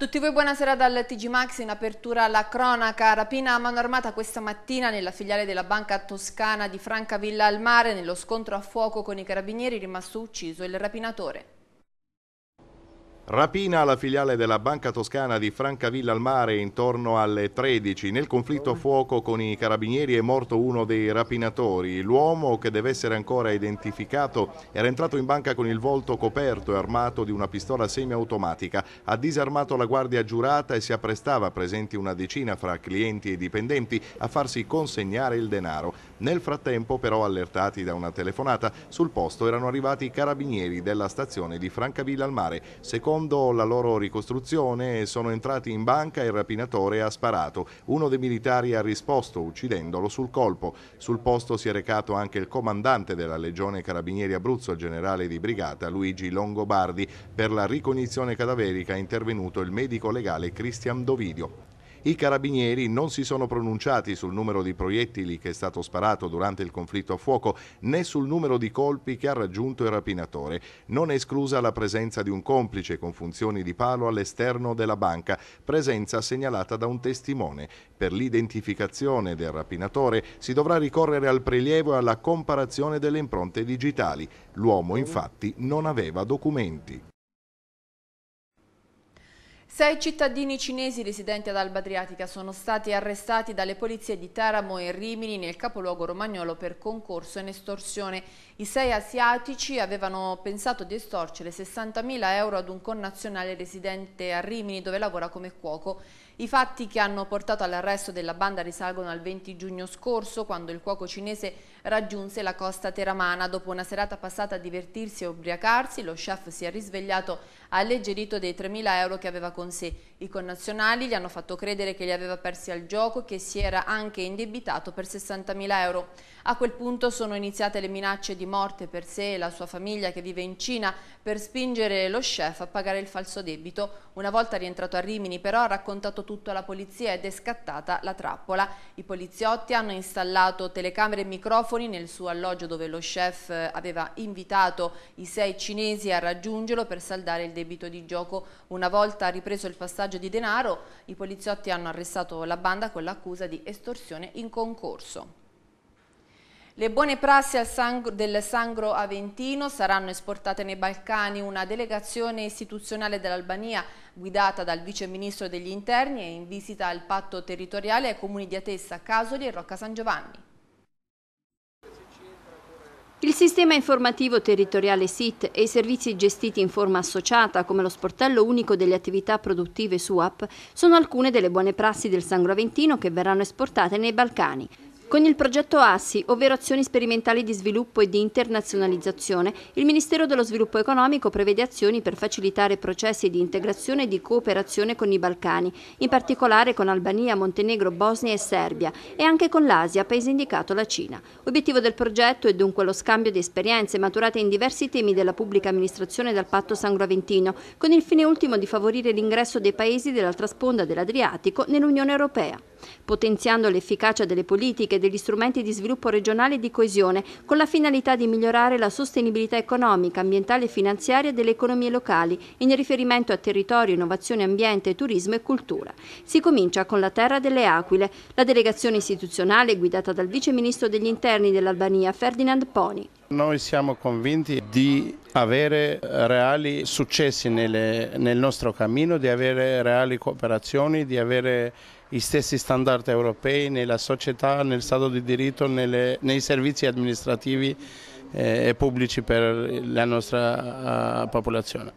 tutti voi buonasera dal TG Max in apertura alla cronaca rapina a mano armata questa mattina nella filiale della banca toscana di Francavilla al mare nello scontro a fuoco con i carabinieri rimasto ucciso il rapinatore. Rapina alla filiale della Banca Toscana di Francavilla al Mare intorno alle 13. Nel conflitto a fuoco con i carabinieri è morto uno dei rapinatori. L'uomo, che deve essere ancora identificato, era entrato in banca con il volto coperto e armato di una pistola semiautomatica. Ha disarmato la guardia giurata e si apprestava, presenti una decina fra clienti e dipendenti, a farsi consegnare il denaro. Nel frattempo, però, allertati da una telefonata, sul posto erano arrivati i carabinieri della stazione di Francavilla al Mare. Secondo secondo la loro ricostruzione sono entrati in banca e il rapinatore ha sparato. Uno dei militari ha risposto uccidendolo sul colpo. Sul posto si è recato anche il comandante della Legione Carabinieri Abruzzo, il generale di brigata Luigi Longobardi. Per la ricognizione cadaverica è intervenuto il medico legale Cristian Dovidio. I carabinieri non si sono pronunciati sul numero di proiettili che è stato sparato durante il conflitto a fuoco né sul numero di colpi che ha raggiunto il rapinatore. Non è esclusa la presenza di un complice con funzioni di palo all'esterno della banca, presenza segnalata da un testimone. Per l'identificazione del rapinatore si dovrà ricorrere al prelievo e alla comparazione delle impronte digitali. L'uomo infatti non aveva documenti. Sei cittadini cinesi residenti ad Alba Adriatica sono stati arrestati dalle polizie di Teramo e Rimini nel capoluogo romagnolo per concorso in estorsione. I sei asiatici avevano pensato di estorcere 60.000 euro ad un connazionale residente a Rimini dove lavora come cuoco. I fatti che hanno portato all'arresto della banda risalgono al 20 giugno scorso quando il cuoco cinese raggiunse la costa teramana. Dopo una serata passata a divertirsi e ubriacarsi lo chef si è risvegliato ha alleggerito dei 3.000 euro che aveva con sé. I connazionali gli hanno fatto credere che li aveva persi al gioco e che si era anche indebitato per 60.000 euro. A quel punto sono iniziate le minacce di morte per sé e la sua famiglia che vive in Cina per spingere lo chef a pagare il falso debito. Una volta rientrato a Rimini però ha raccontato tutto alla polizia ed è scattata la trappola. I poliziotti hanno installato telecamere e microfoni nel suo alloggio dove lo chef aveva invitato i sei cinesi a raggiungerlo per saldare il debito debito di gioco. Una volta ripreso il passaggio di denaro, i poliziotti hanno arrestato la banda con l'accusa di estorsione in concorso. Le buone prassi del Sangro Aventino saranno esportate nei Balcani. Una delegazione istituzionale dell'Albania, guidata dal viceministro degli interni, è in visita al patto territoriale ai comuni di Atessa, Casoli e Rocca San Giovanni. Il sistema informativo territoriale SIT e i servizi gestiti in forma associata, come lo sportello unico delle attività produttive SUAP, sono alcune delle buone prassi del Sangro Aventino che verranno esportate nei Balcani. Con il progetto ASSI, ovvero azioni sperimentali di sviluppo e di internazionalizzazione, il Ministero dello Sviluppo Economico prevede azioni per facilitare processi di integrazione e di cooperazione con i Balcani, in particolare con Albania, Montenegro, Bosnia e Serbia e anche con l'Asia, paese indicato la Cina. Obiettivo del progetto è dunque lo scambio di esperienze maturate in diversi temi della pubblica amministrazione dal patto Sangro-Aventino, con il fine ultimo di favorire l'ingresso dei paesi dell'altra sponda dell'Adriatico nell'Unione Europea, potenziando l'efficacia delle politiche degli strumenti di sviluppo regionale e di coesione con la finalità di migliorare la sostenibilità economica, ambientale e finanziaria delle economie locali in riferimento a territorio, innovazione, ambiente, turismo e cultura. Si comincia con la Terra delle Aquile, la delegazione istituzionale guidata dal Vice Ministro degli Interni dell'Albania Ferdinand Poni. Noi siamo convinti di avere reali successi nelle, nel nostro cammino, di avere reali cooperazioni, di avere gli stessi standard europei nella società, nel Stato di diritto, nelle, nei servizi amministrativi eh, e pubblici per la nostra eh, popolazione.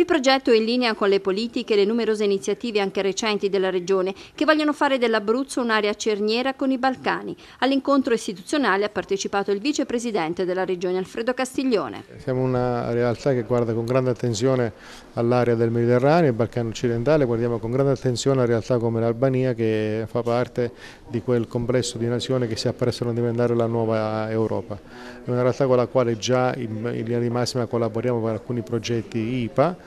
Il progetto è in linea con le politiche e le numerose iniziative anche recenti della Regione che vogliono fare dell'Abruzzo un'area cerniera con i Balcani. All'incontro istituzionale ha partecipato il vicepresidente della Regione Alfredo Castiglione. Siamo una realtà che guarda con grande attenzione all'area del Mediterraneo, il Balcano occidentale, guardiamo con grande attenzione a realtà come l'Albania che fa parte di quel complesso di nazioni che si apprestano a diventare la nuova Europa. È una realtà con la quale già in linea di massima collaboriamo per alcuni progetti IPA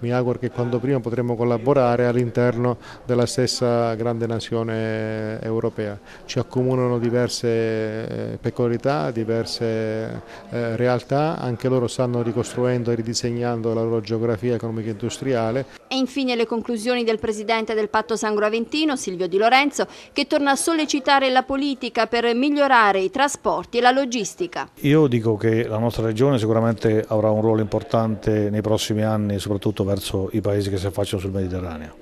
mi auguro che quanto prima potremo collaborare all'interno della stessa grande nazione europea. Ci accomunano diverse eh, peculiarità, diverse eh, realtà, anche loro stanno ricostruendo e ridisegnando la loro geografia economica e industriale. E infine le conclusioni del Presidente del Patto Sangro Aventino, Silvio Di Lorenzo, che torna a sollecitare la politica per migliorare i trasporti e la logistica. Io dico che la nostra regione sicuramente avrà un ruolo importante nei prossimi anni, soprattutto per verso i paesi che si affacciano sul Mediterraneo.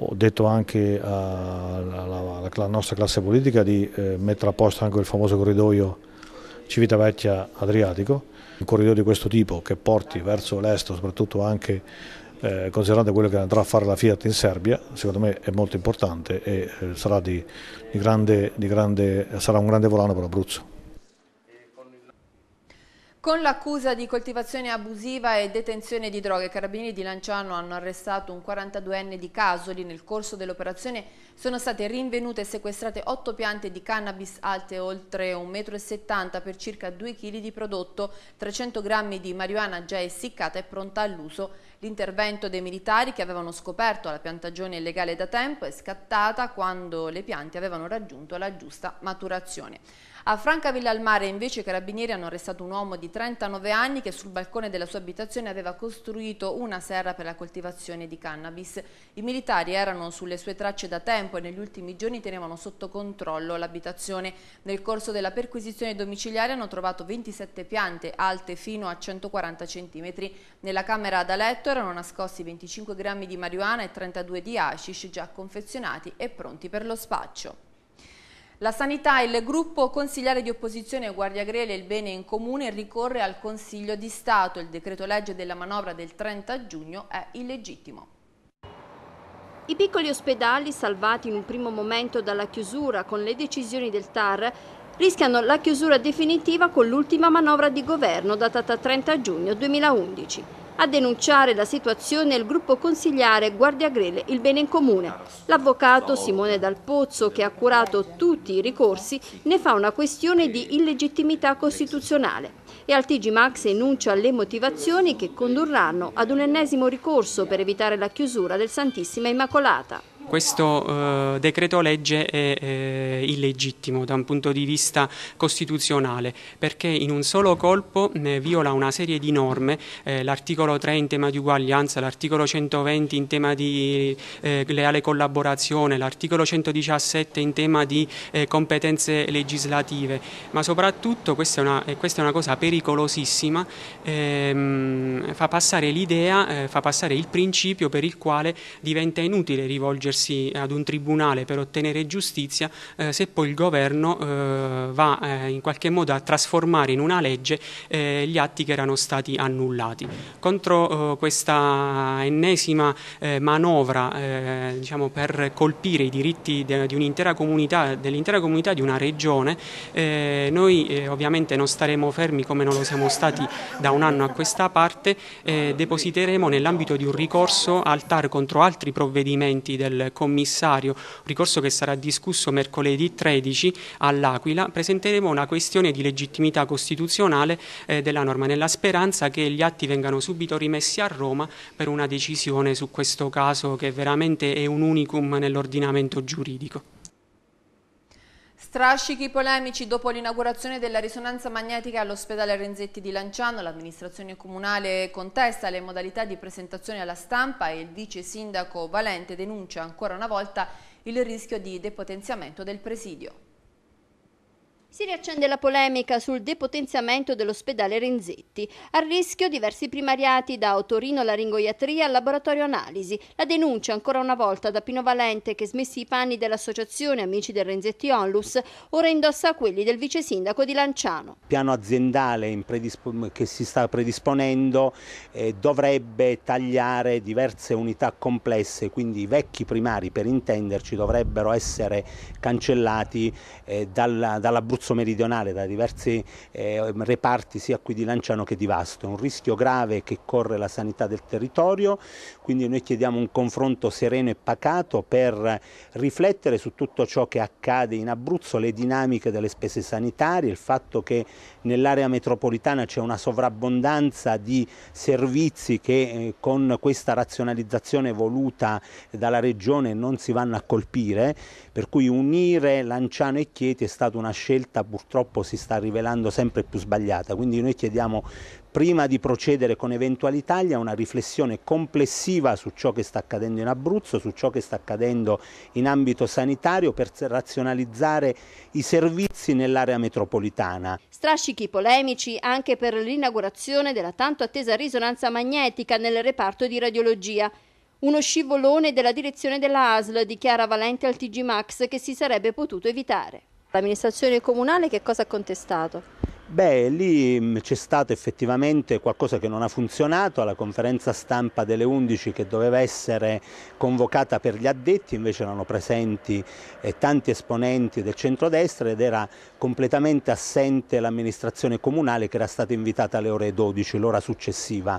Ho detto anche alla nostra classe politica di eh, mettere a posto anche il famoso corridoio Civitavecchia-Adriatico, un corridoio di questo tipo che porti verso l'est, soprattutto anche eh, considerando quello che andrà a fare la Fiat in Serbia, secondo me è molto importante e eh, sarà, di, di grande, di grande, sarà un grande volano per Abruzzo. Con l'accusa di coltivazione abusiva e detenzione di droghe, i carabinieri di Lanciano hanno arrestato un 42enne di Casoli. Nel corso dell'operazione sono state rinvenute e sequestrate 8 piante di cannabis alte oltre 1,70 m per circa 2 kg di prodotto, 300 g di marijuana già essiccata e pronta all'uso L'intervento dei militari che avevano scoperto la piantagione illegale da tempo è scattata quando le piante avevano raggiunto la giusta maturazione. A Francavilla al Mare invece i carabinieri hanno arrestato un uomo di 39 anni che sul balcone della sua abitazione aveva costruito una serra per la coltivazione di cannabis. I militari erano sulle sue tracce da tempo e negli ultimi giorni tenevano sotto controllo l'abitazione. Nel corso della perquisizione domiciliare hanno trovato 27 piante alte fino a 140 cm. Nella camera da letto reato erano nascosti 25 grammi di marijuana e 32 di hashish già confezionati e pronti per lo spaccio. La sanità, e il gruppo consigliare di opposizione Guardia Grele e il Bene in Comune ricorre al Consiglio di Stato. Il decreto legge della manovra del 30 giugno è illegittimo. I piccoli ospedali, salvati in un primo momento dalla chiusura con le decisioni del TAR, rischiano la chiusura definitiva con l'ultima manovra di governo datata 30 giugno 2011. A denunciare la situazione è il gruppo consigliare Guardia Grele Il Bene in Comune. L'avvocato Simone Dal Pozzo, che ha curato tutti i ricorsi, ne fa una questione di illegittimità costituzionale. E al TG Max enuncia le motivazioni che condurranno ad un ennesimo ricorso per evitare la chiusura del Santissima Immacolata questo eh, decreto legge è eh, illegittimo da un punto di vista costituzionale perché in un solo colpo eh, viola una serie di norme, eh, l'articolo 3 in tema di uguaglianza, l'articolo 120 in tema di eh, leale collaborazione, l'articolo 117 in tema di eh, competenze legislative, ma soprattutto questa è una, questa è una cosa pericolosissima, ehm, fa passare l'idea, fa passare il principio per il quale diventa inutile rivolgersi rivolgersi ad un tribunale per ottenere giustizia eh, se poi il governo eh, va eh, in qualche modo a trasformare in una legge eh, gli atti che erano stati annullati. Contro eh, questa ennesima eh, manovra diciamo, per colpire i diritti de, di un'intera comunità, dell'intera comunità di una regione, noi ovviamente non staremo fermi come non lo siamo stati da un anno a questa parte, depositeremo nell'ambito di un ricorso al TAR contro altri provvedimenti del commissario, ricorso che sarà discusso mercoledì 13 all'Aquila, presenteremo una questione di legittimità costituzionale eh, della norma nella speranza che gli atti vengano subito rimessi a Roma per una decisione su questo caso che veramente è un unicum nell'ordinamento giuridico. Strascichi polemici dopo l'inaugurazione della risonanza magnetica all'ospedale Renzetti di Lanciano, l'amministrazione comunale contesta le modalità di presentazione alla stampa e il vice sindaco Valente denuncia ancora una volta il rischio di depotenziamento del presidio. Si riaccende la polemica sul depotenziamento dell'ospedale Renzetti. A rischio diversi primariati da Autorino Laringoiatria al Laboratorio Analisi. La denuncia ancora una volta da Pino Valente che smessi i panni dell'associazione Amici del Renzetti Onlus, ora indossa quelli del vice sindaco di Lanciano. Il piano aziendale che si sta predisponendo eh, dovrebbe tagliare diverse unità complesse, quindi i vecchi primari per intenderci dovrebbero essere cancellati eh, dalla, dalla Brusca Abruzzo meridionale da diversi eh, reparti sia qui di Lanciano che di Vasto. È un rischio grave che corre la sanità del territorio, quindi noi chiediamo un confronto sereno e pacato per riflettere su tutto ciò che accade in Abruzzo, le dinamiche delle spese sanitarie, il fatto che nell'area metropolitana c'è una sovrabbondanza di servizi che eh, con questa razionalizzazione voluta dalla regione non si vanno a colpire, per cui unire Lanciano e Chieti è stata una scelta scelta purtroppo si sta rivelando sempre più sbagliata, quindi noi chiediamo prima di procedere con eventuali tagli una riflessione complessiva su ciò che sta accadendo in Abruzzo, su ciò che sta accadendo in ambito sanitario per razionalizzare i servizi nell'area metropolitana. Strascichi polemici anche per l'inaugurazione della tanto attesa risonanza magnetica nel reparto di radiologia. Uno scivolone della direzione della ASL dichiara Valente al TG Max che si sarebbe potuto evitare. L'amministrazione comunale che cosa ha contestato? Beh, lì mm, c'è stato effettivamente qualcosa che non ha funzionato, alla conferenza stampa delle 11 che doveva essere convocata per gli addetti, invece erano presenti eh, tanti esponenti del centrodestra ed era completamente assente l'amministrazione comunale che era stata invitata alle ore 12, l'ora successiva.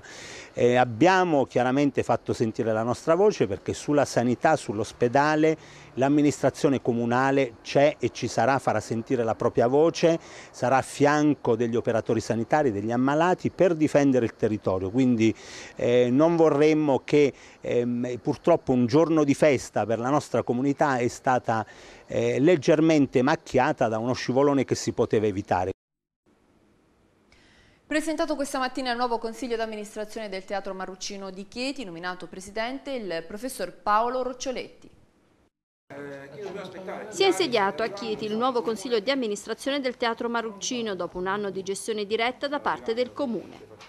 Eh, abbiamo chiaramente fatto sentire la nostra voce perché sulla sanità, sull'ospedale, l'amministrazione comunale c'è e ci sarà, farà sentire la propria voce, sarà a fianco degli operatori sanitari, degli ammalati per difendere il territorio. Quindi eh, non vorremmo che ehm, purtroppo un giorno di festa per la nostra comunità è stata eh, leggermente macchiata da uno scivolone che si poteva evitare. Presentato questa mattina al nuovo Consiglio d'amministrazione del Teatro Maruccino di Chieti, nominato presidente il professor Paolo Roccioletti. Si è insediato a Chieti il nuovo consiglio di amministrazione del Teatro Maruccino dopo un anno di gestione diretta da parte del Comune.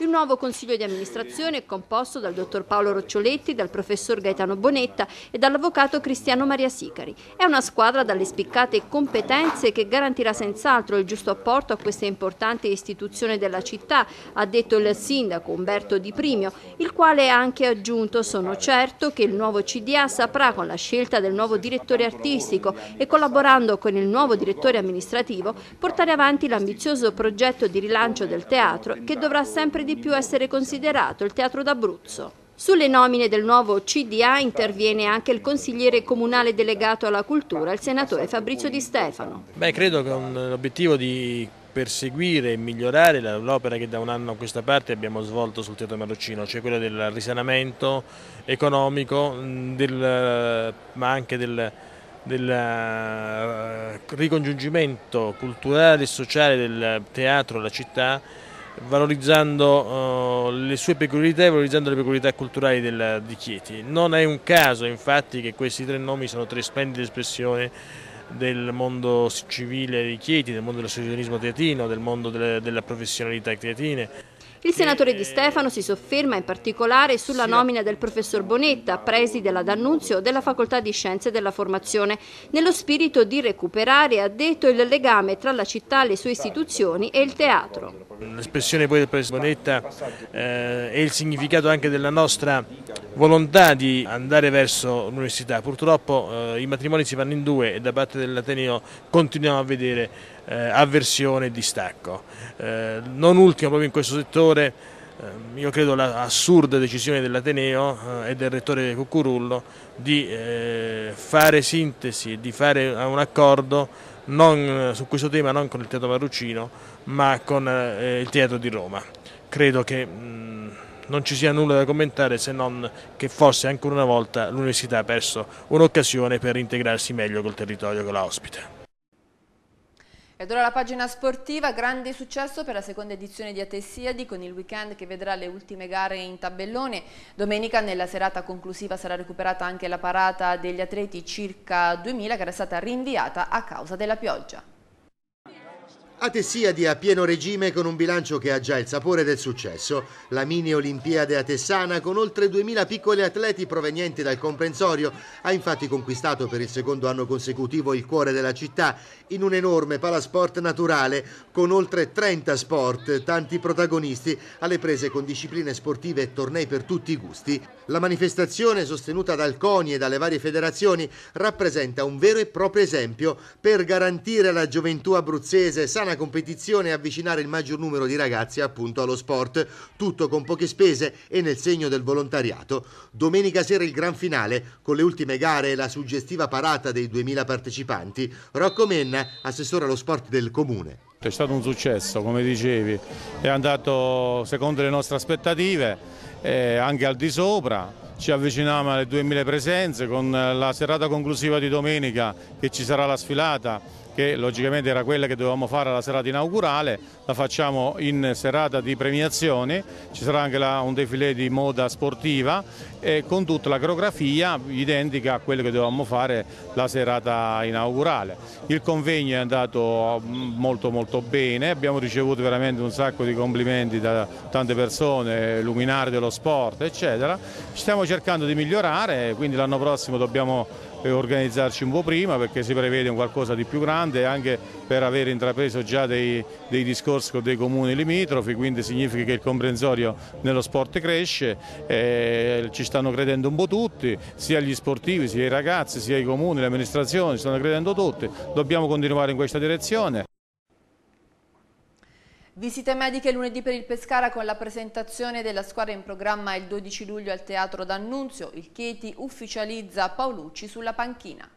Il nuovo consiglio di amministrazione è composto dal dottor Paolo Roccioletti, dal professor Gaetano Bonetta e dall'avvocato Cristiano Maria Sicari. È una squadra dalle spiccate competenze che garantirà senz'altro il giusto apporto a questa importante istituzione della città, ha detto il sindaco Umberto Di Primio, il quale ha anche aggiunto sono certo che il nuovo CDA saprà con la scelta del nuovo direttore artistico e collaborando con il nuovo direttore amministrativo portare avanti l'ambizioso progetto di rilancio del teatro che dovrà sempre di più essere considerato il teatro d'Abruzzo. Sulle nomine del nuovo CDA interviene anche il consigliere comunale delegato alla cultura, il senatore Fabrizio Di Stefano. Beh, credo che un obiettivo di perseguire e migliorare l'opera che da un anno a questa parte abbiamo svolto sul Teatro Marocino, cioè quella del risanamento economico, del, ma anche del, del eh, ricongiungimento culturale e sociale del teatro alla città valorizzando eh, le sue peculiarità e valorizzando le peculiarità culturali del, di Chieti. Non è un caso infatti che questi tre nomi sono tre splendide espressioni del mondo civile di Chieti, del mondo dell'associazionismo teatino, del mondo delle, della professionalità teatine. Il senatore Di eh, Stefano si sofferma in particolare sulla nomina del professor Bonetta, preside della D'Annunzio della Facoltà di Scienze della Formazione, nello spirito di recuperare, ha detto, il legame tra la città, le sue istituzioni e il teatro. L'espressione poi del Presidente Bonetta eh, è il significato anche della nostra volontà di andare verso l'università. Purtroppo eh, i matrimoni si fanno in due e da parte dell'Ateneo continuiamo a vedere eh, avversione e distacco. Eh, non ultimo proprio in questo settore eh, io credo l'assurda decisione dell'Ateneo eh, e del rettore Cucurullo di fare sintesi, e di fare un accordo non, eh, su questo tema non con il Teatro Marrucino ma con eh, il Teatro di Roma. Credo che mh, mm, non ci sia nulla da commentare se non che forse ancora una volta l'Università ha perso un'occasione per integrarsi meglio col territorio che la ospita. Ed ora la pagina sportiva, grande successo per la seconda edizione di Atessiadi con il weekend che vedrà le ultime gare in tabellone. Domenica nella serata conclusiva sarà recuperata anche la parata degli atleti circa 2000 che era stata rinviata a causa della pioggia. Atessiadi a pieno regime con un bilancio che ha già il sapore del successo. La mini Olimpiade atessana con oltre 2000 piccoli atleti provenienti dal comprensorio ha infatti conquistato per il secondo anno consecutivo il cuore della città in un enorme palasport naturale con oltre 30 sport, tanti protagonisti alle prese con discipline sportive e tornei per tutti i gusti. La manifestazione sostenuta dal CONI e dalle varie federazioni rappresenta un vero e proprio esempio per garantire alla gioventù abruzzese sana sana competizione e avvicinare il maggior numero di ragazzi appunto allo sport, tutto con poche spese e nel segno del volontariato. Domenica sera il gran finale, con le ultime gare e la suggestiva parata dei 2000 partecipanti. Rocco Menna, assessore allo sport del comune. È stato un successo, come dicevi, è andato secondo le nostre aspettative, eh, anche al di sopra. Ci avviciniamo alle 2000 presenze con la serata conclusiva di domenica che ci sarà la sfilata che logicamente era quella che dovevamo fare alla serata inaugurale, la facciamo in serata di premiazione, ci sarà anche la, un defilé di moda sportiva e con tutta la coreografia identica a quella che dovevamo fare la serata inaugurale. Il convegno è andato mm, molto molto bene, abbiamo ricevuto veramente un sacco di complimenti da tante persone, luminari dello sport eccetera, stiamo cercando di migliorare, quindi l'anno prossimo dobbiamo organizzarci un po' prima perché si prevede un qualcosa di più grande anche per aver intrapreso già dei, dei discorsi con dei comuni limitrofi, quindi significa che il comprensorio nello sport cresce, eh, ci stanno credendo un po' tutti, sia gli sportivi, sia i ragazzi, sia i comuni, le amministrazioni, ci stanno credendo tutti, dobbiamo continuare in questa direzione. Visite mediche lunedì per il Pescara con la presentazione della squadra in programma il 12 luglio al Teatro d'Annunzio. Il Chieti ufficializza Paolucci sulla panchina.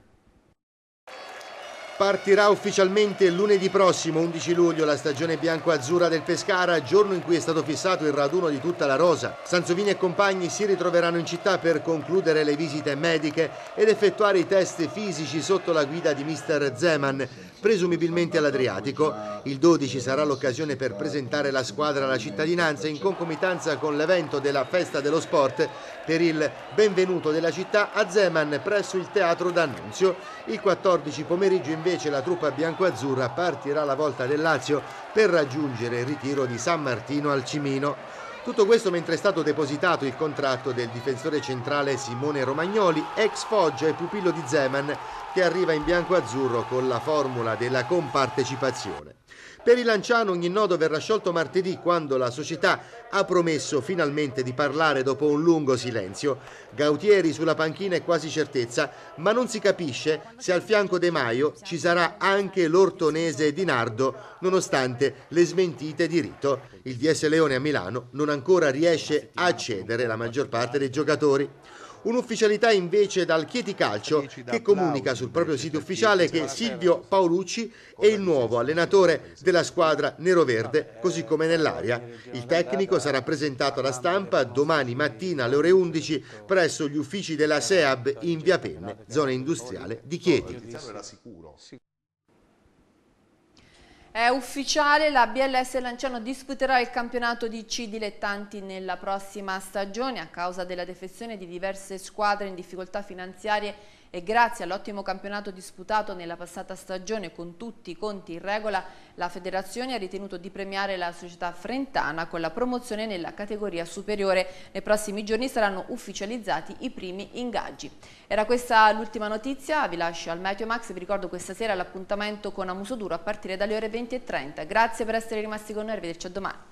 Partirà ufficialmente lunedì prossimo, 11 luglio, la stagione bianco-azzurra del Pescara, giorno in cui è stato fissato il raduno di tutta la rosa. Sansovini e compagni si ritroveranno in città per concludere le visite mediche ed effettuare i test fisici sotto la guida di mister Zeman presumibilmente all'Adriatico. Il 12 sarà l'occasione per presentare la squadra alla cittadinanza in concomitanza con l'evento della Festa dello Sport per il benvenuto della città a Zeman presso il Teatro d'Annunzio. Il 14 pomeriggio invece la truppa biancoazzurra partirà la volta del Lazio per raggiungere il ritiro di San Martino al Cimino. Tutto questo mentre è stato depositato il contratto del difensore centrale Simone Romagnoli, ex Foggia e pupillo di Zeman, che arriva in bianco-azzurro con la formula della compartecipazione. Per il Lanciano ogni nodo verrà sciolto martedì quando la società ha promesso finalmente di parlare dopo un lungo silenzio. Gautieri sulla panchina è quasi certezza, ma non si capisce se al fianco De Maio ci sarà anche l'ortonese Di Nardo, nonostante le smentite di Rito. Il DS Leone a Milano non ancora riesce a cedere la maggior parte dei giocatori. Un'ufficialità invece dal Chieti Calcio che comunica sul proprio sito ufficiale che Silvio Paolucci è il nuovo allenatore della squadra nero-verde, così come nell'aria. Il tecnico sarà presentato alla stampa domani mattina alle ore 11 presso gli uffici della SEAB in Via Penne, zona industriale di Chieti. È ufficiale, la BLS Lanciano disputerà il campionato di C dilettanti nella prossima stagione a causa della defezione di diverse squadre in difficoltà finanziarie e grazie all'ottimo campionato disputato nella passata stagione con tutti i conti in regola, la federazione ha ritenuto di premiare la società frentana con la promozione nella categoria superiore. Nei prossimi giorni saranno ufficializzati i primi ingaggi. Era questa l'ultima notizia, vi lascio al Meteo Max, vi ricordo questa sera l'appuntamento con Amusoduro a partire dalle ore 20.30. Grazie per essere rimasti con noi, arrivederci a domani.